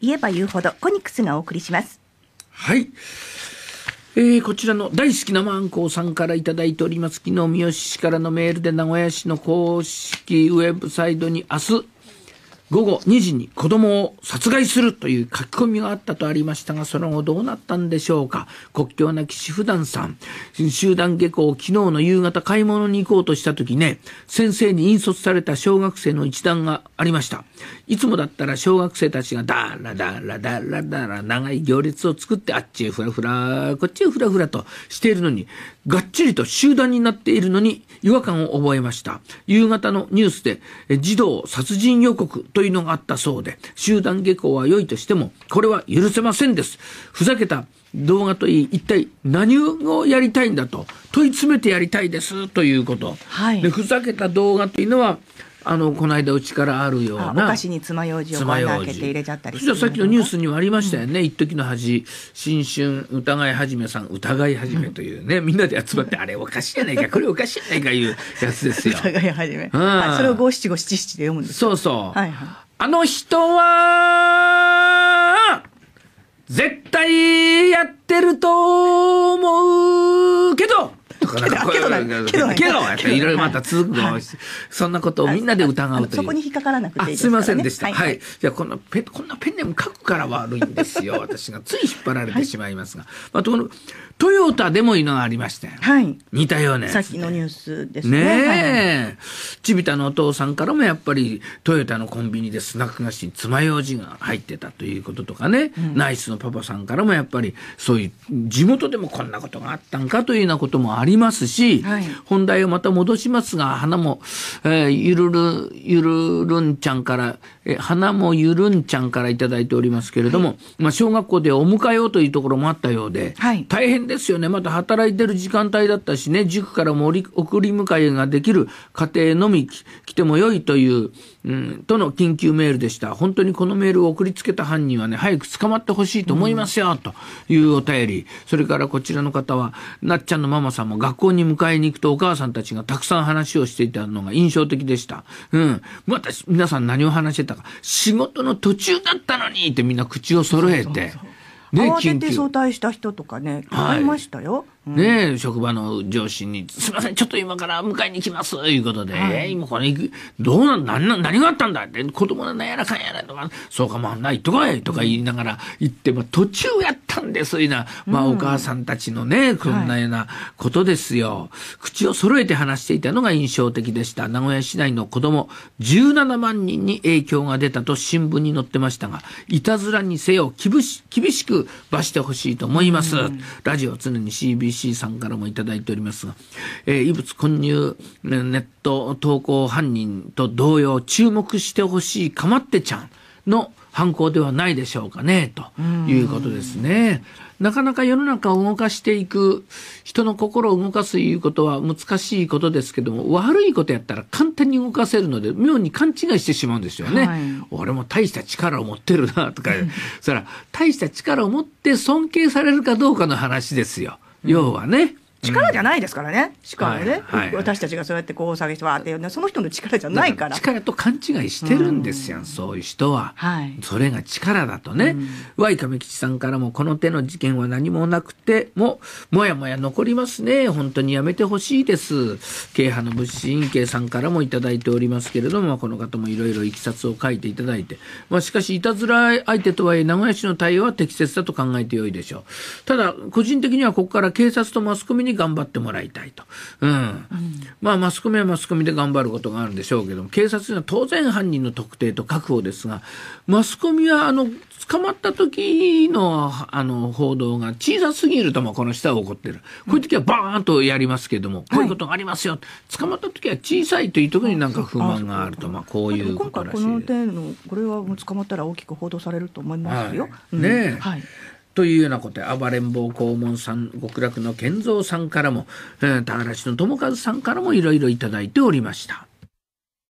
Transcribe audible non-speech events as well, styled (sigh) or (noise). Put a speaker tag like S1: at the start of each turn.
S1: 言えば言うほどコニックスがお送りしますはいえー、こちらの大好きなマンコウさんから頂いております。昨日、三好市からのメールで名古屋市の公式ウェブサイトに明日、午後2時に子供を殺害するという書き込みがあったとありましたが、その後どうなったんでしょうか。国境なき主婦団さん、集団下校、昨日の夕方買い物に行こうとした時ね、先生に引率された小学生の一団がありました。いつもだったら小学生たちがダラーラダーラダーラ長い行列を作って、あっちへふらふら、こっちへふらふらとしているのに、がっちりと集団になっているのに違和感を覚えました。夕方のニュースで、児童殺人予告というのがあったそうで、集団下校は良いとしても、これは許せませんです。ふざけた動画といい、一体何をやりたいんだと、問い詰めてやりたいですということ。はい、でふざけた動画というのは、あのこの間うちからあるようなお菓子に爪楊枝を開けて入れちゃったりさっきのニュースにもありましたよね、うん、一時の恥新春疑い始めさん疑い始めというね、みんなで集まってあれおかしいやないか (laughs) これおかしいやないかいうやつですよ疑いはめ、うんい、それを五七五七七で読むんですそうそう、はいはい、あの人は絶対やってると思うけどとかなんかこけど、けど、っいろいろまた続くの、はい、そんなことをみんなで疑うという。そこに引っかからなくていいす、ね。すいませんでした。はい。はい、じゃこのペ、こんなペンネーム書くから悪いんですよ。私がつい引っ張られてしまいますが。はい、まあ、とこの、トヨタでもいいのがありましたよ。はい。似たようなさっきのニュースですね。ねえ。ちびたのお父さんからもやっぱり、トヨタのコンビニでスナック菓子に爪楊枝が入ってたということとかね、うん、ナイスのパパさんからもやっぱり、そういう、地元でもこんなことがあったんかというようなこともありますし、はいはい、本題をまた戻しますが、花も、えー、ゆるる、ゆるるんちゃんから、え花もゆるんちゃんから頂いておりますけれども、はい、まあ、小学校でお迎えをというところもあったようで、はい、大変ですよね。また働いてる時間帯だったしね、塾からも送り迎えができる家庭のみ来てもよいという、うん、との緊急メールでした。本当にこのメールを送りつけた犯人はね、早く捕まってほしいと思いますよ、うん、というお便り。それからこちらの方は、なっちゃんのママさんも学校に迎えにに行くとお母さんたちがたくさん話をしていたのが印象的でした。うん。私、皆さん何を話してたか。仕事の途中だったのにってみんな口を揃えて。そうそうそう
S2: ね、慌てて早
S1: 退した人とかね、はいましたよ。うん、ね職場の上司に、すみません、ちょっと今から迎えに行きます、ということで、はい、え今これ行く、どうなん、何、何があったんだって、子供のなんやらかんやらとか、そうか、もあ、ないとかい、とか言いながら行って、まあ、途中やっんですいうな、まあ、お母さんたちのね、こんなようなことですよ、口を揃えて話していたのが印象的でした名古屋市内の子ども17万人に影響が出たと新聞に載ってましたがいたずらにせよ厳し厳しく罰してほしいと思います、ラジオ常に CBC さんからもいいておりますが、えー、異物混入ネット投稿犯人と同様注目してほしいかまってちゃんの犯行ではないでしょうかねということですね。なかなか世の中を動かしていく、人の心を動かすということは難しいことですけども、悪いことやったら簡単に動かせるので、妙に勘違いしてしまうんですよね。はい、俺も大した力を持ってるな、とか、そら、大した力を持って尊敬されるかどうかの話ですよ。要はね。うん力じゃないですからね、しかもね、はいはい、私たちがそうやってこう下してわーって、ね、その人の力じゃないから力と勘違いしてるんですよ、うん、そういう人は、はい、それが力だとね、うん、Y 亀吉さんからもこの手の事件は何もなくてももやもや残りますね本当にやめてほしいです慶派の物資委員会さんからも頂いておりますけれどもこの方もいろいろいきさつを書いていただいて、まあ、しかしいたずら相手とはいえ名古屋市の対応は適切だと考えてよいでしょうただ個人的にはここから警察とマスコミに頑張ってもらいたいと、うん、うん、まあマスコミはマスコミで頑張ることがあるんでしょうけども警察には当然犯人の特定と確保ですがマスコミはあの捕まった時のあの報道が小さすぎるともこの下は起こってるこういう時はバーンとやりますけども、うん、こういうことがありますよ、はい、捕まった時は小さいというところになんか不満があるとまあこういうことらしい今回この点のこれは捕まったら大きく報道されると思いますよ。はい、ね、はいというようなことで、暴れん坊黄門さん、極楽の健三さんからも、えー、田原市の友和さんからもいろいろいただいておりました。